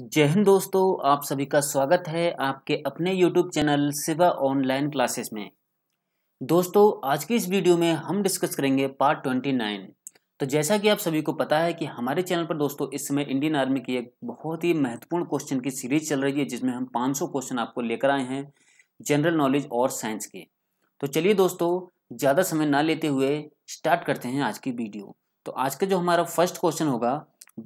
जय हिंद दोस्तों आप सभी का स्वागत है आपके अपने YouTube चैनल सिवा ऑनलाइन क्लासेस में दोस्तों आज की इस वीडियो में हम डिस्कस करेंगे पार्ट 29 तो जैसा कि आप सभी को पता है कि हमारे चैनल पर दोस्तों इस समय इंडियन आर्मी की एक बहुत ही महत्वपूर्ण क्वेश्चन की सीरीज चल रही है जिसमें हम पाँच क्वेश्चन आपको लेकर आए हैं जनरल नॉलेज और साइंस के तो चलिए दोस्तों ज़्यादा समय ना लेते हुए स्टार्ट करते हैं आज की वीडियो तो आज का जो हमारा फर्स्ट क्वेश्चन होगा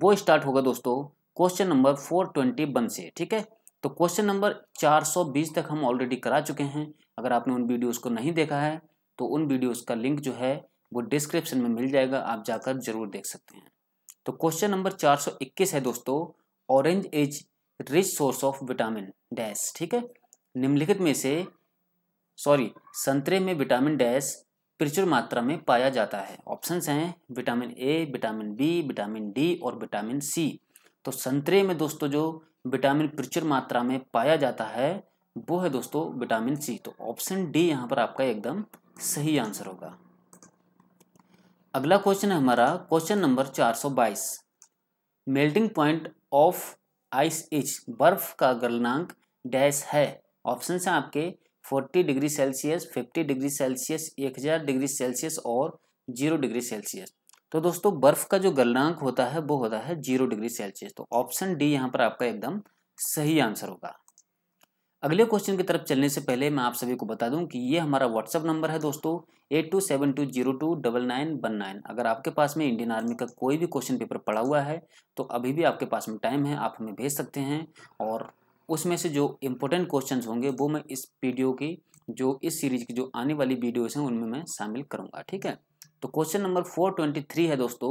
वो स्टार्ट होगा दोस्तों question number four twenty one से ठीक है तो क्वेश्चन नंबर चार सौ बीस तक हम ऑलरेडी करा चुके हैं अगर आपने उन वीडियोज़ को नहीं देखा है तो उन वीडियोज़ का लिंक जो है वो डिस्क्रिप्शन में मिल जाएगा आप जाकर जरूर देख सकते हैं तो क्वेश्चन नंबर चार सौ इक्कीस है दोस्तों orange is rich source of vitamin dash ठीक है निम्नलिखित में से सॉरी संतरे में विटामिन डैश प्रचुर मात्रा में पाया जाता है ऑप्शंस हैं vitamin A vitamin B vitamin D और विटामिन सी तो संतरे में दोस्तों जो विटामिन प्रचुर मात्रा में पाया जाता है वो है दोस्तों विटामिन सी तो ऑप्शन डी यहाँ पर आपका एकदम सही आंसर होगा अगला क्वेश्चन है हमारा question number 422 melting point of ice is बर्फ का गलनांक डैश है ऑप्शन है आपके 40 degree Celsius 50 degree Celsius 1000 degree Celsius और 0 डिग्री सेल्सियस तो दोस्तों बर्फ का जो गलनांक होता है वो होता है जीरो डिग्री सेल्सियस तो ऑप्शन डी यहाँ पर आपका एकदम सही आंसर होगा अगले क्वेश्चन की तरफ चलने से पहले मैं आप सभी को बता दूं कि ये हमारा व्हाट्सअप नंबर है दोस्तों eight two seven two zero two double nine one nine अगर आपके पास में इंडियन आर्मी का कोई भी क्वेश्चन पेपर पड़ा हुआ है तो अभी भी आपके पास में टाइम है आप हमें भेज सकते हैं और उसमें से जो इम्पोर्टेंट क्वेश्चन होंगे वो मैं इस वीडियो की जो इस सीरीज की जो आने वाली वीडियोज हैं उनमें मैं शामिल करूँगा ठीक है तो क्वेश्चन नंबर 423 है दोस्तों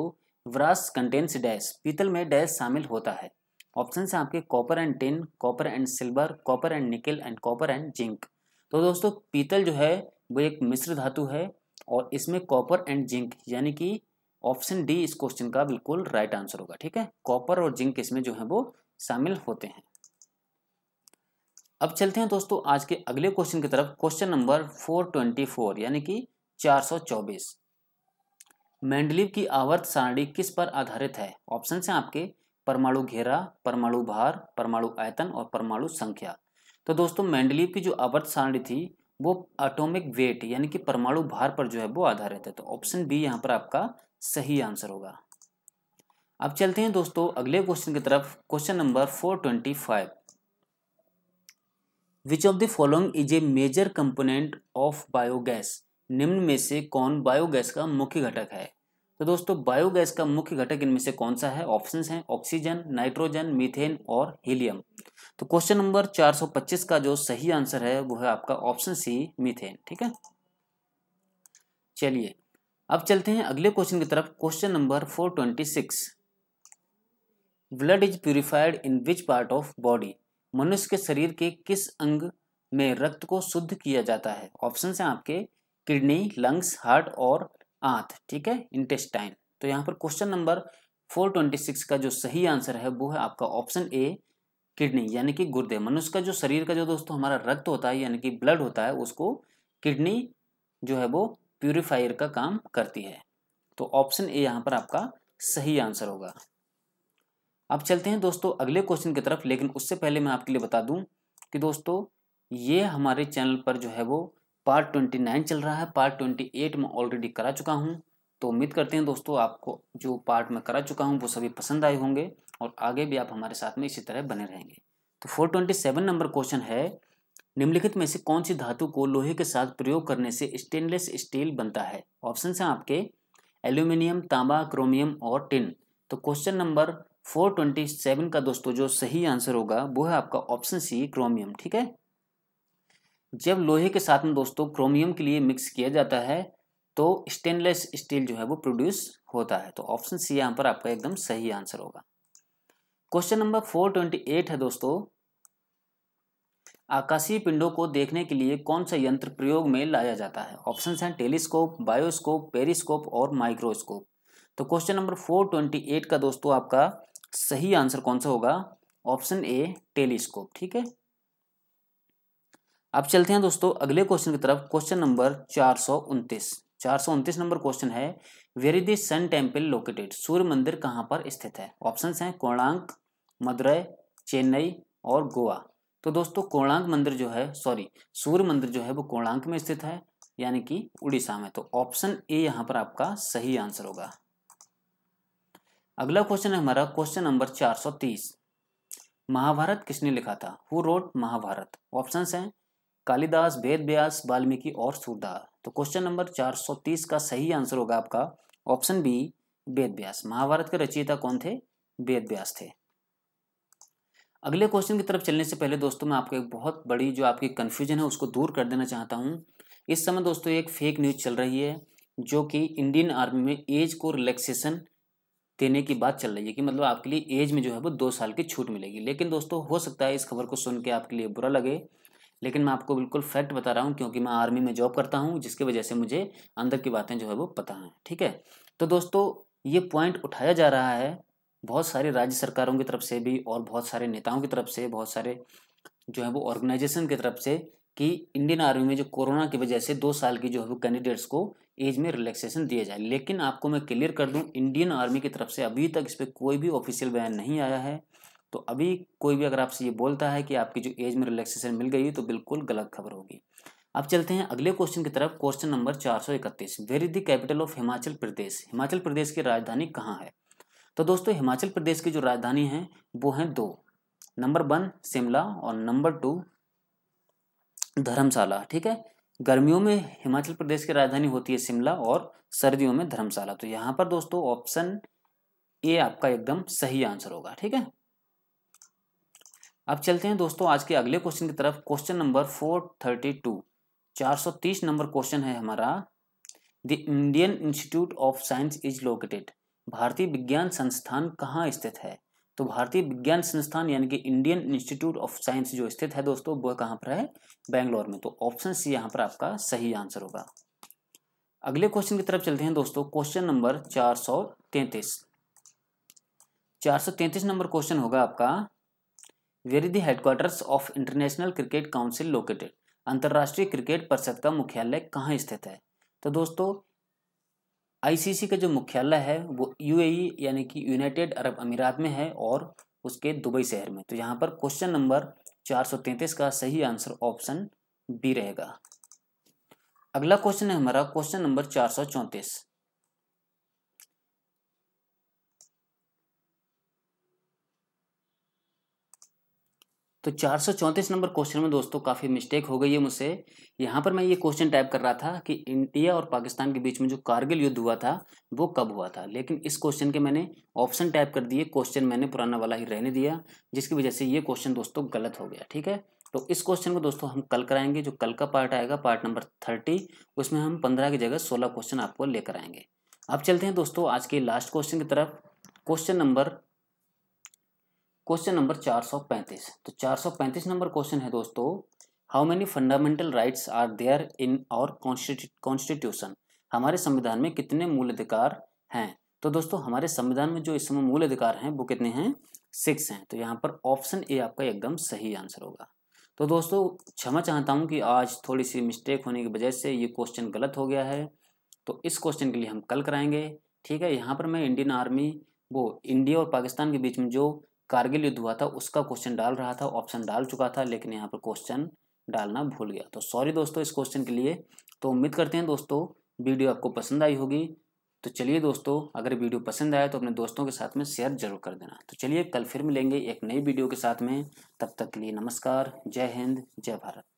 व्रास कंटेन्स डैश पीतल में डैश शामिल होता है ऑप्शन है आपके copper and tin copper and silver copper and nickel and copper and zinc तो दोस्तों पीतल जो है वो एक मिश्र धातु है और इसमें कॉपर एंड जिंक यानी कि ऑप्शन डी इस क्वेश्चन का बिल्कुल राइट आंसर होगा ठीक है कॉपर और जिंक इसमें जो है वो शामिल होते हैं अब चलते हैं दोस्तों आज के अगले क्वेश्चन की तरफ क्वेश्चन नंबर 424 यानी कि 424 मेंडलीव की आवर्त सारणी किस पर आधारित है ऑप्शन है आपके परमाणु घेरा परमाणु भार परमाणु आयतन और परमाणु संख्या तो दोस्तों मेंडलिव की जो आवर्त सारणी थी वो एटॉमिक वेट यानी कि परमाणु भार पर जो है वो आधारित है तो ऑप्शन बी यहाँ पर आपका सही आंसर होगा अब चलते हैं दोस्तों अगले क्वेश्चन की तरफ question number four twenty five which of the following is a major component of biogas निम्न में से कौन बायोगैस का मुख्य घटक है तो दोस्तों बायोगैस का मुख्य घटक इनमें से कौन सा है ऑप्शन हैं ऑक्सीजन नाइट्रोजन मीथेन और हीलियम तो क्वेश्चन नंबर 425 का जो सही आंसर है वो है आपका ऑप्शन सी मीथेन ठीक है चलिए अब चलते हैं अगले क्वेश्चन की तरफ question number 426 blood is purified in which part of body मनुष्य के शरीर के किस अंग में रक्त को शुद्ध किया जाता है ऑप्शन है आपके किडनी लंग्स हार्ट और आंत ठीक है इंटेस्टाइन तो यहाँ पर क्वेश्चन नंबर 426 का जो सही आंसर है वो है आपका ऑप्शन ए किडनी यानी कि गुर्दे मनुष्य का जो शरीर का जो दोस्तों हमारा रक्त होता है यानी कि ब्लड होता है उसको किडनी जो है वो प्यूरिफायर का काम करती है तो ऑप्शन ए यहाँ पर आपका सही आंसर होगा अब चलते हैं दोस्तों अगले क्वेश्चन की तरफ लेकिन उससे पहले मैं आपके लिए बता दूं कि दोस्तों ये हमारे चैनल पर जो है वो पार्ट ट्वेंटी नाइन चल रहा है पार्ट ट्वेंटी एट में ऑलरेडी करा चुका हूँ तो उम्मीद करते हैं दोस्तों आपको जो पार्ट में करा चुका हूँ वो सभी पसंद आए होंगे और आगे भी आप हमारे साथ में इसी तरह बने रहेंगे तो four twenty seven number question है निम्नलिखित में से कौन सी धातु को लोहे के साथ प्रयोग करने से स्टेनलेस स्टील बनता है ऑप्शन हैं आपके एल्यूमिनियम तांबा क्रोमियम और टिन तो question number four twenty seven का दोस्तों जो सही आंसर होगा वो है आपका ऑप्शन सी क्रोमियम ठीक है जब लोहे के साथ में दोस्तों क्रोमियम के लिए मिक्स किया जाता है तो स्टेनलेस स्टील जो है वो प्रोड्यूस होता है तो ऑप्शन सी यहाँ पर आपका एकदम सही आंसर होगा question number four twenty eight है दोस्तों आकाशीय पिंडों को देखने के लिए कौन सा यंत्र प्रयोग में लाया जाता है ऑप्शन हैं टेलीस्कोप बायोस्कोप पेरिस्कोप और माइक्रोस्कोप तो question number four twenty eight का दोस्तों आपका सही आंसर कौन सा होगा ऑप्शन ए टेलीस्कोप ठीक है अब चलते हैं दोस्तों अगले क्वेश्चन की तरफ क्वेश्चन नंबर चार सौ उनतीस चार सौ उनतीस नंबर क्वेश्चन है where is the sun temple located सूर्य मंदिर कहाँ पर स्थित है ऑप्शन हैं कोणांक मदुरई चेन्नई और गोवा तो दोस्तों कोणांक मंदिर जो है सॉरी सूर्य मंदिर जो है वो कोणांक में स्थित है यानी कि उड़ीसा में तो ऑप्शन ए यहाँ पर आपका सही आंसर होगा अगला क्वेश्चन है हमारा क्वेश्चन नंबर चार सौ तीस महाभारत किसने लिखा था हु रोट महाभारत ऑप्शन हैं कालिदास वेद व्यास वाल्मीकि और सूरदार तो क्वेश्चन नंबर 430 का सही आंसर होगा आपका ऑप्शन बी वेद व्यास महाभारत के रचयिता कौन थे वेद व्यास थे अगले क्वेश्चन की तरफ चलने से पहले दोस्तों मैं आपको एक बहुत बड़ी जो आपकी कन्फ्यूजन है उसको दूर कर देना चाहता हूँ इस समय दोस्तों एक फेक न्यूज चल रही है जो कि इंडियन आर्मी में एज को रिलैक्सेशन देने की बात चल रही है कि मतलब आपके लिए एज में जो है वो दो साल की छूट मिलेगी लेकिन दोस्तों हो सकता है इस खबर को सुन के आपके लिए बुरा लगे लेकिन मैं आपको बिल्कुल फैक्ट बता रहा हूँ क्योंकि मैं आर्मी में जॉब करता हूँ जिसकी वजह से मुझे अंदर की बातें जो है वो पता हैं ठीक है तो दोस्तों ये पॉइंट उठाया जा रहा है बहुत सारे राज्य सरकारों की तरफ से भी और बहुत सारे नेताओं की तरफ से बहुत सारे जो है वो ऑर्गेनाइजेशन की तरफ से कि इंडियन आर्मी में जो कोरोना की वजह से दो साल की जो है वो कैंडिडेट्स को एज में रिलैक्सेशन दिया जाए लेकिन आपको मैं क्लियर कर दूं इंडियन आर्मी की तरफ से अभी तक इस पर कोई भी ऑफिशियल बयान नहीं आया है तो अभी कोई भी अगर आपसे ये बोलता है कि आपकी जो एज में रिलैक्सेशन मिल गई तो बिल्कुल गलत खबर होगी अब चलते हैं अगले क्वेश्चन की तरफ क्वेश्चन नंबर चार सौ इकतीस where is the capital of Himachal Pradesh Himachal Pradesh की राजधानी कहाँ है तो दोस्तों हिमाचल प्रदेश की जो राजधानी है वो है दो नंबर वन शिमला और नंबर टू धर्मशाला ठीक है गर्मियों में हिमाचल प्रदेश की राजधानी होती है शिमला और सर्दियों में धर्मशाला तो यहाँ पर दोस्तों ऑप्शन ए आपका एकदम सही आंसर होगा ठीक है अब चलते हैं दोस्तों आज के अगले क्वेश्चन की तरफ question number four thirty two चार सौ तीस नंबर क्वेश्चन है हमारा the Indian institute of science is located भारतीय विज्ञान संस्थान कहाँ स्थित है तो भारतीय विज्ञान संस्थान यानी कि इंडियन इंस्टीट्यूट ऑफ साइंस जो स्थित है दोस्तों वह कहाँ पर है बेंगलोर में तो ऑप्शन सी यहाँ पर आपका सही आंसर होगा अगले क्वेश्चन की तरफ चलते हैं दोस्तों क्वेश्चन नंबर चार सौ तैंतीस चार सौ तैंतीस नंबर क्वेश्चन होगा आपका where is the headquarters of international cricket council located अंतर्राष्ट्रीय क्रिकेट परिषद का मुख्यालय कहाँ स्थित है तो दोस्तों आईसीसी का जो मुख्यालय है वो यूएई यानी कि यूनाइटेड अरब अमीरात में है और उसके दुबई शहर में तो यहाँ पर क्वेश्चन नंबर 433 का सही आंसर ऑप्शन बी रहेगा अगला क्वेश्चन है हमारा क्वेश्चन नंबर चार तो चार नंबर क्वेश्चन में दोस्तों काफ़ी मिस्टेक हो गई है मुझसे यहाँ पर मैं ये क्वेश्चन टाइप कर रहा था कि इंडिया और पाकिस्तान के बीच में जो कारगिल युद्ध हुआ था वो कब हुआ था लेकिन इस क्वेश्चन के मैंने ऑप्शन टाइप कर दिए क्वेश्चन मैंने पुराना वाला ही रहने दिया जिसकी वजह से ये क्वेश्चन दोस्तों गलत हो गया ठीक है तो इस क्वेश्चन को दोस्तों हम कल कराएंगे जो कल का पार्ट आएगा पार्ट नंबर थर्टी उसमें हम पंद्रह की जगह सोलह क्वेश्चन आपको लेकर आएंगे अब चलते हैं दोस्तों आज के लास्ट क्वेश्चन की तरफ क्वेश्चन नंबर क्वेश्चन नंबर 435 तो 435 नंबर क्वेश्चन है दोस्तों how many fundamental rights are there in our constitution हमारे संविधान में कितने मूल अधिकार हैं तो दोस्तों हमारे संविधान में जो इस समय मूल अधिकार हैं वो कितने हैं सिक्स हैं तो यहाँ पर ऑप्शन ए आपका एकदम सही आंसर होगा तो दोस्तों क्षमा चाहता हूँ कि आज थोड़ी सी मिस्टेक होने की वजह से ये क्वेश्चन गलत हो गया है तो इस क्वेश्चन के लिए हम कल कराएंगे ठीक है यहाँ पर मैं इंडियन आर्मी वो इंडिया और पाकिस्तान के बीच में जो कारगिल युद्ध हुआ था उसका क्वेश्चन डाल रहा था ऑप्शन डाल चुका था लेकिन यहाँ पर क्वेश्चन डालना भूल गया तो सॉरी दोस्तों इस क्वेश्चन के लिए तो उम्मीद करते हैं दोस्तों वीडियो आपको पसंद आई होगी तो चलिए दोस्तों अगर वीडियो पसंद आया तो अपने दोस्तों के साथ में शेयर जरूर कर देना तो चलिए कल फिर मिलेंगे एक नई वीडियो के साथ में तब तक के लिए नमस्कार जय हिंद जय भारत